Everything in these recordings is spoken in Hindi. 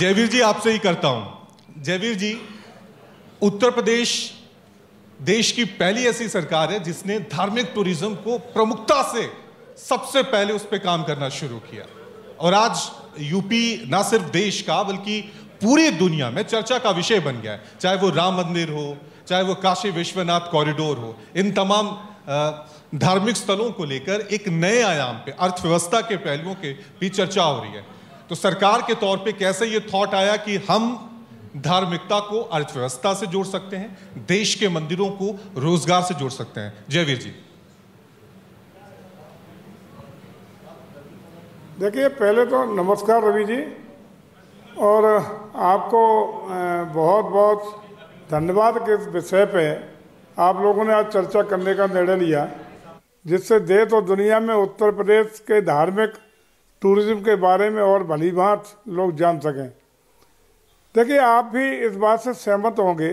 जयवीर जी आपसे ही करता हूं जयवीर जी उत्तर प्रदेश देश की पहली ऐसी सरकार है जिसने धार्मिक टूरिज्म को प्रमुखता से सबसे पहले उस पर काम करना शुरू किया और आज यूपी ना सिर्फ देश का बल्कि पूरी दुनिया में चर्चा का विषय बन गया है चाहे वो राम मंदिर हो चाहे वो काशी विश्वनाथ कॉरिडोर हो इन तमाम धार्मिक स्थलों को लेकर एक नए आयाम पे अर्थव्यवस्था के पहलुओं के भी चर्चा हो रही है तो सरकार के तौर पे कैसे ये थॉट आया कि हम धार्मिकता को अर्थव्यवस्था से जोड़ सकते हैं देश के मंदिरों को रोजगार से जोड़ सकते हैं जयवीर जी देखिए पहले तो नमस्कार रवि जी और आपको बहुत बहुत धन्यवाद के विषय पे आप लोगों ने आज चर्चा करने का निर्णय लिया जिससे देश और दुनिया में उत्तर प्रदेश के धार्मिक टूरिज़्म के बारे में और भली बात लोग जान सकें देखिए आप भी इस बात से सहमत होंगे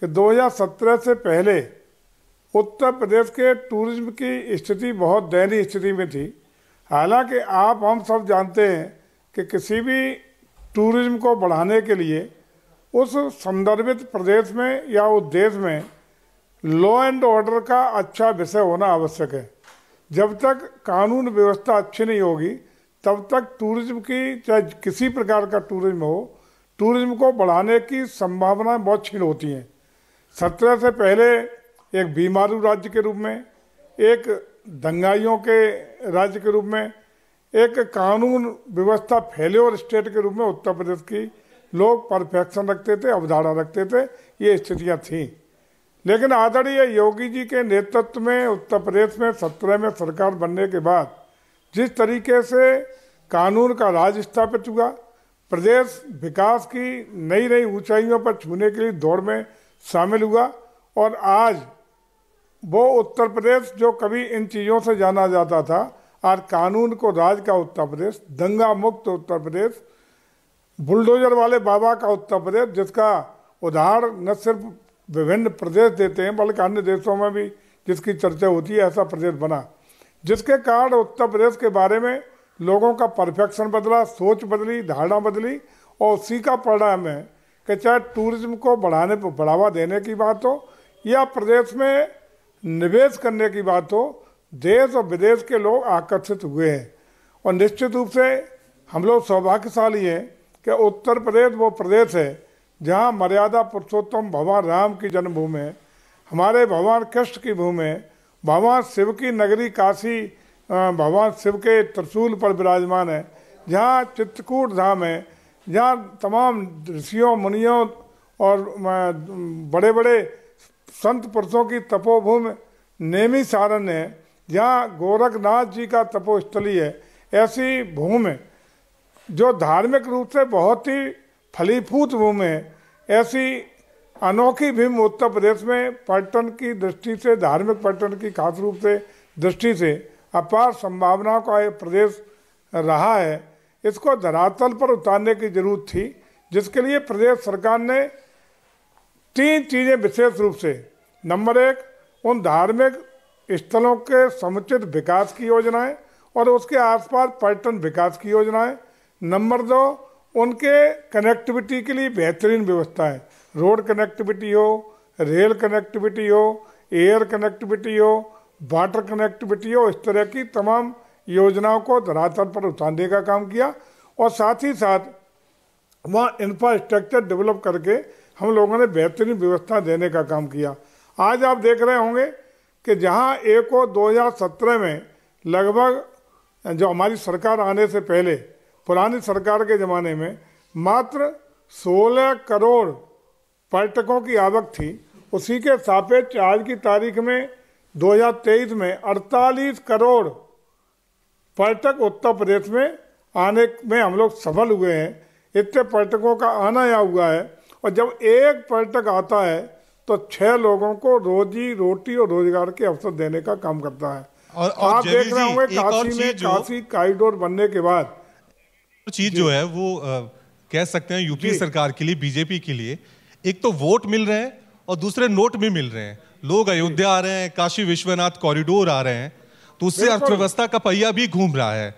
कि 2017 से पहले उत्तर प्रदेश के टूरिज्म की स्थिति बहुत दयनीय स्थिति में थी हालांकि आप हम सब जानते हैं कि किसी भी टूरिज्म को बढ़ाने के लिए उस संदर्भित प्रदेश में या उस देश में लॉ एंड ऑर्डर का अच्छा विषय होना आवश्यक है जब तक कानून व्यवस्था अच्छी नहीं होगी तब तक टूरिज्म की चाहे किसी प्रकार का टूरिज्म हो टूरिज्म को बढ़ाने की संभावनाएं बहुत छीण होती हैं सत्रह से पहले एक बीमारू राज्य के रूप में एक दंगाइयों के राज्य के रूप में एक कानून व्यवस्था फैले और स्टेट के रूप में उत्तर प्रदेश की लोग परफेक्शन रखते थे अवधारणा रखते थे ये स्थितियाँ थीं लेकिन आदरणीय योगी जी के नेतृत्व में उत्तर प्रदेश में सत्रह में सरकार बनने के बाद जिस तरीके से कानून का राज स्थापित हुआ प्रदेश विकास की नई नई ऊंचाइयों पर छूने के लिए दौड़ में शामिल हुआ और आज वो उत्तर प्रदेश जो कभी इन चीज़ों से जाना जाता था आज कानून को राज का उत्तर प्रदेश दंगा मुक्त उत्तर प्रदेश बुलडोजर वाले बाबा का उत्तर प्रदेश जिसका उदाहरण न सिर्फ विभिन्न प्रदेश देते हैं बल्कि अन्य देशों में भी जिसकी चर्चा होती है ऐसा प्रदेश बना जिसके कारण उत्तर प्रदेश के बारे में लोगों का परफेक्शन बदला सोच बदली धारणा बदली और उसी का परिणाम है कि चाहे टूरिज्म को बढ़ाने पर बढ़ावा देने की बात हो या प्रदेश में निवेश करने की बात हो देश और विदेश के लोग आकर्षित हुए हैं और निश्चित रूप से हम लोग सौभाग्यशाली हैं कि उत्तर प्रदेश वो प्रदेश है जहाँ मर्यादा पुरुषोत्तम भगवान राम की जन्मभूमि है हमारे भगवान कृष्ण की भूमि है भगवान शिव की नगरी काशी भगवान शिव के त्रिशूल पर विराजमान है जहाँ चित्रकूट धाम है जहाँ तमाम ऋषियों मुनियों और बड़े बड़े संत पुरुषों की तपोभूमि नेमी सारण है जहाँ गोरखनाथ जी का तपोस्थली है ऐसी भूमि जो धार्मिक रूप से बहुत ही फलीफूत भूमि है ऐसी अनोखी भीम उत्तर प्रदेश में पर्यटन की दृष्टि से धार्मिक पर्यटन की खास रूप से दृष्टि से अपार संभावनाओं का यह प्रदेश रहा है इसको धरातल पर उतारने की जरूरत थी जिसके लिए प्रदेश सरकार ने तीन चीज़ें विशेष रूप से नंबर एक उन धार्मिक स्थलों के समुचित विकास की योजनाएं और उसके आसपास पर्यटन विकास की योजनाएं नंबर दो उनके कनेक्टिविटी के लिए बेहतरीन व्यवस्थाएं रोड कनेक्टिविटी हो रेल कनेक्टिविटी हो एयर कनेक्टिविटी हो वाटर कनेक्टिविटी हो इस तरह की तमाम योजनाओं को धरातल पर उतारने का काम किया और साथ ही साथ वहाँ इंफ्रास्ट्रक्चर डेवलप करके हम लोगों ने बेहतरीन व्यवस्था देने का काम किया आज आप देख रहे होंगे कि जहाँ एक और दो में लगभग जो हमारी सरकार आने से पहले पुरानी सरकार के ज़माने में मात्र 16 करोड़ पर्यटकों की आवक थी उसी के सापेक्ष आज की तारीख में 2023 में 48 करोड़ पर्यटक उत्तर प्रदेश में आने में हम लोग सफल हुए हैं इतने पर्यटकों का आना या हुआ है और जब एक पर्यटक आता है तो छह लोगों को रोजी रोटी और रोजगार के अवसर देने का काम करता है और, और आप देख रहे होंगे काशी में काशी कॉरिडोर बनने के बाद चीज जो है वो आ, कह सकते हैं यूपी सरकार के लिए बीजेपी के लिए एक तो वोट मिल रहे हैं और दूसरे नोट भी मिल रहे हैं लोग अयोध्या आ रहे हैं काशी विश्वनाथ कॉरिडोर आ रहे हैं तो उससे अर्थव्यवस्था का पहिया भी घूम रहा है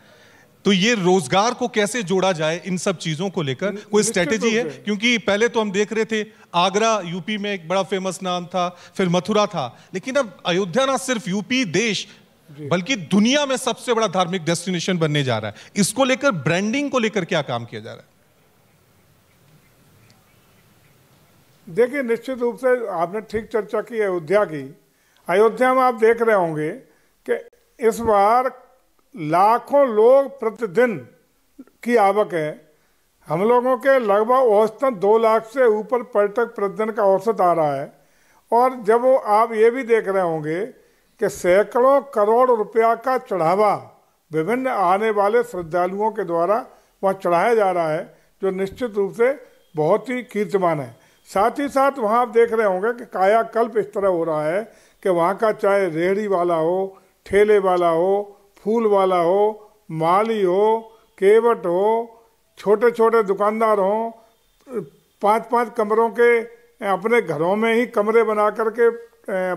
तो ये रोजगार को कैसे जोड़ा जाए इन सब चीजों को लेकर कोई स्ट्रेटेजी है क्योंकि पहले तो हम देख रहे थे आगरा यूपी में एक बड़ा फेमस नाम था फिर मथुरा था लेकिन अब अयोध्या ना सिर्फ यूपी देश बल्कि दुनिया में सबसे बड़ा धार्मिक डेस्टिनेशन बनने जा रहा है इसको लेकर ब्रांडिंग को लेकर क्या काम किया जा रहा है देखिए निश्चित रूप से आपने ठीक चर्चा की अयोध्या की अयोध्या में आप देख रहे होंगे कि इस बार लाखों लोग प्रतिदिन की आवक है हम लोगों के लगभग औसतन दो लाख से ऊपर पर्यटक प्रतिदिन का औसत आ रहा है और जब वो आप ये भी देख रहे होंगे कि सैकड़ों करोड़ रुपया का चढ़ावा विभिन्न आने वाले श्रद्धालुओं के द्वारा वहाँ चढ़ाया जा रहा है जो निश्चित रूप से बहुत ही कीर्तिमान है साथ ही साथ वहाँ आप देख रहे होंगे कि कायाकल्प इस तरह हो रहा है कि वहाँ का चाहे रेहड़ी वाला हो ठेले वाला हो फूल वाला हो माली हो केवट हो छोटे छोटे दुकानदार हों पांच पांच कमरों के अपने घरों में ही कमरे बना करके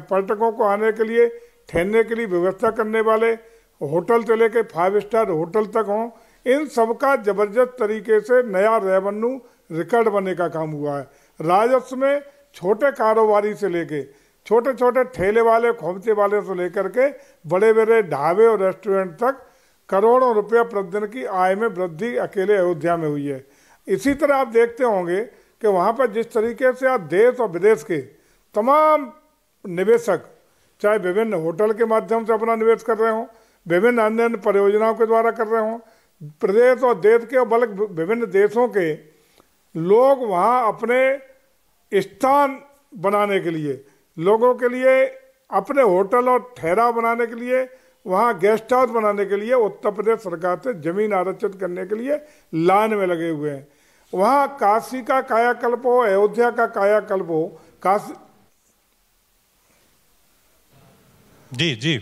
पर्यटकों को आने के लिए ठहरने के लिए व्यवस्था करने वाले होटल से लेकर फाइव स्टार होटल तक हों इन सबका जबरदस्त तरीके से नया रेवेन्यू रिकॉर्ड बनने का काम हुआ है राजस्व में छोटे कारोबारी से लेके छोटे छोटे ठेले वाले खोमचे वाले से लेकर के बड़े बड़े ढाबे और रेस्टोरेंट तक करोड़ों रुपया प्रतिदिन की आय में वृद्धि अकेले अयोध्या में हुई है इसी तरह आप देखते होंगे कि वहाँ पर जिस तरीके से आप देश और विदेश के तमाम निवेशक चाहे विभिन्न होटल के माध्यम से अपना निवेश कर रहे हों विभिन्न अन्य अन्य परियोजनाओं के द्वारा कर रहे हों प्रदेश और देश के और बल्कि विभिन्न देशों के लोग वहाँ अपने स्थान बनाने के लिए लोगों के लिए अपने होटल और ठहराव बनाने के लिए वहाँ गेस्ट हाउस बनाने के लिए उत्तर प्रदेश सरकार से जमीन आरक्षित करने के लिए लान में लगे हुए हैं वहाँ काशी का कायाकल्प हो अयोध्या का कायाकल्प हो काशी जी जी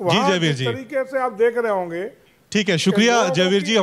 जी जयवीर जी तरीके से आप देख रहे होंगे ठीक है शुक्रिया जयवीर जी